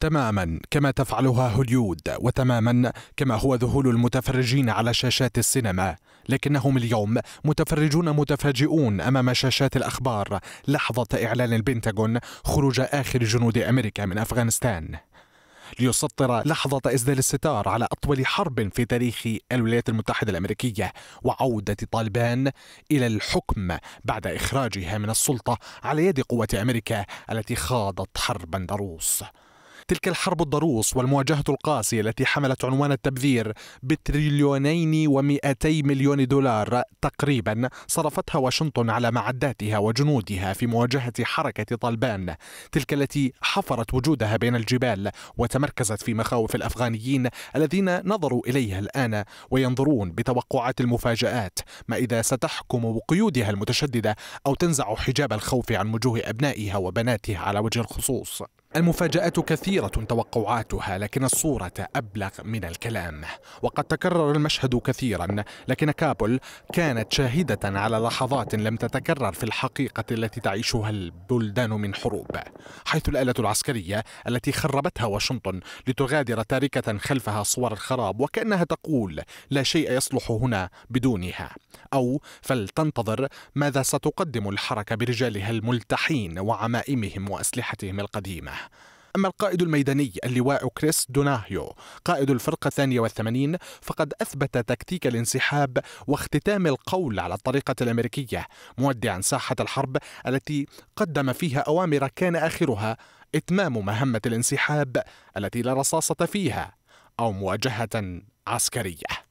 تماما كما تفعلها هوليود وتماما كما هو ذهول المتفرجين على شاشات السينما لكنهم اليوم متفرجون متفاجئون امام شاشات الاخبار لحظه اعلان البنتاغون خروج اخر جنود امريكا من افغانستان ليسطر لحظة إسدال الستار على أطول حرب في تاريخ الولايات المتحدة الأمريكية وعودة طالبان إلى الحكم بعد إخراجها من السلطة على يد قوة أمريكا التي خاضت حربا ضروس تلك الحرب الضروس والمواجهة القاسية التي حملت عنوان التبذير بتريليونين ومئتي مليون دولار تقريبا صرفتها واشنطن على معداتها وجنودها في مواجهة حركة طالبان تلك التي حفرت وجودها بين الجبال وتمركزت في مخاوف الأفغانيين الذين نظروا إليها الآن وينظرون بتوقعات المفاجآت ما إذا ستحكم بقيودها المتشددة أو تنزع حجاب الخوف عن وجوه أبنائها وبناتها على وجه الخصوص المفاجأة كثيرة توقعاتها لكن الصورة أبلغ من الكلام وقد تكرر المشهد كثيرا لكن كابول كانت شاهدة على لحظات لم تتكرر في الحقيقة التي تعيشها البلدان من حروب حيث الآلة العسكرية التي خربتها واشنطن لتغادر تاركة خلفها صور الخراب وكأنها تقول لا شيء يصلح هنا بدونها أو فلتنتظر ماذا ستقدم الحركة برجالها الملتحين وعمائمهم وأسلحتهم القديمة أما القائد الميداني اللواء كريس دوناهيو قائد الفرقة الثانية والثمانين فقد أثبت تكتيك الانسحاب واختتام القول على الطريقة الأمريكية مودعا ساحة الحرب التي قدم فيها أوامر كان آخرها إتمام مهمة الانسحاب التي لا رصاصة فيها أو مواجهة عسكرية